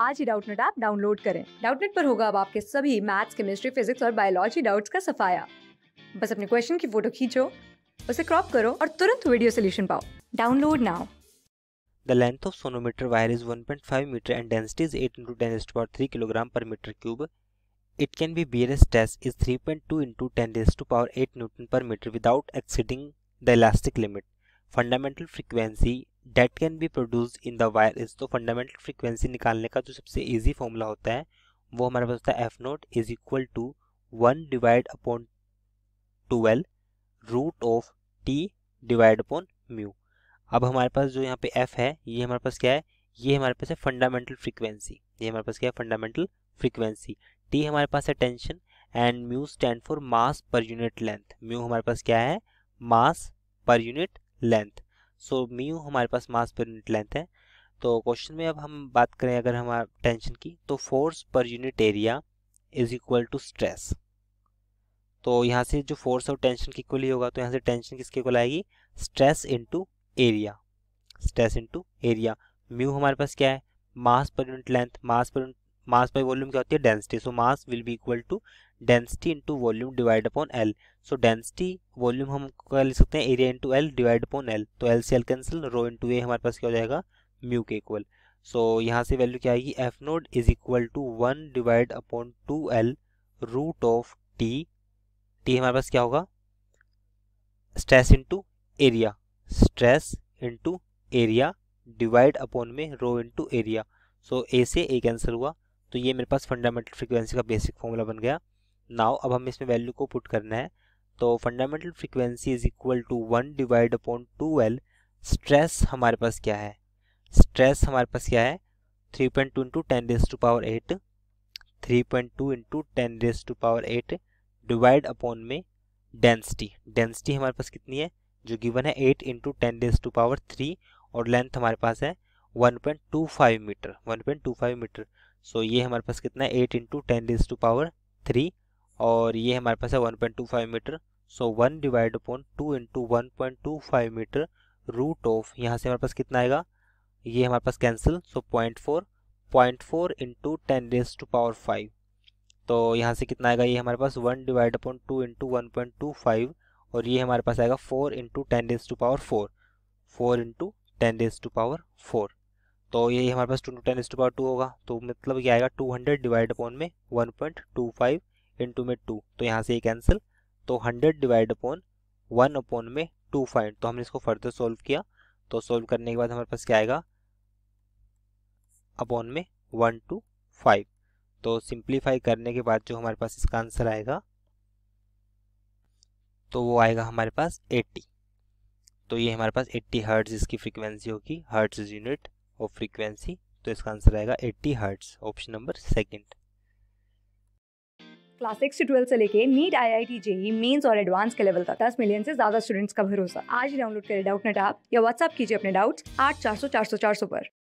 आज ही Doubtnut app download करें डाउटनेट पर होगा अब आपके सभी मैथ्स केमिस्ट्री फिजिक्स और बायोलॉजी डाउट्स का सफाया बस अपने क्वेश्चन की फोटो खींचो उसे क्रॉप करो और तुरंत वीडियो सोल्यूशन पाओ download now The length of sonometer wire is 1.5 meter and density is 8 into 10 raised to power 3 kg per meter cube. It can be bear's test is 3.2 into 10 raised to power 8 newton per meter without exceeding the elastic limit. Fundamental frequency that can be produce in the wire is तो fundamental frequency निकालने का जो सबसे easy formula होता है वो हमारे पास होता है F naught is equal to one divide upon two L root of T divide upon mu अब हमारे पास जो यहाँ पे एफ है ये हमारे पास क्या है ये हमारे पास है फंडामेंटल फ्रिक्वेंसी ये हमारे पास क्या है फंडामेंटल फ्रिक्वेंसी टी हमारे पास है tension and mu stand for mass per unit length mu हमारे पास क्या है मास per unit length so mu हमारे पास मास पर यूनिट लेंथ है तो क्वेश्चन में अब हम बात करें अगर हमारा टेंशन की तो force per unit area is equal to stress तो यहाँ से जो फोर्स और टेंशन की इक्वल ही होगा तो यहाँ से टेंशन किसके इक्वल आएगी stress into area stress into area mu हमारे पास क्या है मास पर यूनिट लेंथ मास पर मास बाई वॉल्यूम क्या होती है density so mass will be equal to density into volume divide upon L so density volume हम क्या लिख सकते हैं area into L divide upon L तो एल से L cancel rho into A हमारे पास क्या हो जाएगा म्यू के इक्वल सो यहाँ से वैल्यू क्या आएगी F naught is equal to one divide upon two L root of T T हमारे पास क्या होगा stress into area stress into area divide upon में रो इंटू एरिया सो ए से ए कैंसिल हुआ तो ये मेरे पास फंडामेंटल फ्रिक्वेंसी का बेसिक फॉर्मूला बन गया नाव अब हम इसमें वैल्यू को पुट करना है तो fundamental frequency is equal to one divide upon two L stress हमारे पास क्या है स्ट्रेस हमारे पास क्या है three point two into ten raise to power eight three point two into ten raise to power eight divide upon में density density हमारे पास कितनी है जो गिवन है eight into ten raise to power three और लेंथ हमारे पास है one point two five metre one point two five metre so ये हमारे पास कितना है eight into ten is to power three और ये हमारे पास है one point two five metre so one divide upon two into one point two five metre root of यहाँ से हमारे पास कितना आएगा ये हमारे पास cancel so point four point four into ten raise to power five तो यहाँ से कितना आएगा ये हमारे पास one divide upon two into one point two five और ये हमारे पास आएगा four into ten raise to power four four into ten raise to power four तो यही हमारे पास two to ten to power two होगा तो मतलब ये आएगा टू हंड्रेड डिवाइड अपॉन में one point two five into में टू तो यहाँ से ये कैंसिल तो hundred divide upon one upon में टू फाइव तो हमने इसको फर्दर सॉल्व किया तो सॉल्व करने के बाद हमारे पास क्या आएगा अपॉन में वन टू फाइव तो सिंप्लीफाई करने के बाद जो हमारे पास इसका आंसर आएगा तो वो आएगा हमारे पास एट्टी तो ये हमारे पास एट्टी हर्ट्ज इसकी फ्रीक्वेंसी होगी हर्ट्ज यूनिट ऑफ फ्रीक्वेंसी तो इसका आंसर आएगा 80 hertz option number second class six twelve से लेके NEET I I T JEE mains और एडवांस के लेवल तक दस मिलियन से ज्यादा स्टूडेंट्स का भरोसा आज डाउनलोड करें डाउट नेट या व्हाट्सअप कीजिए अपने डाउट्स आठ चार सौ चार सौ चार सौ पर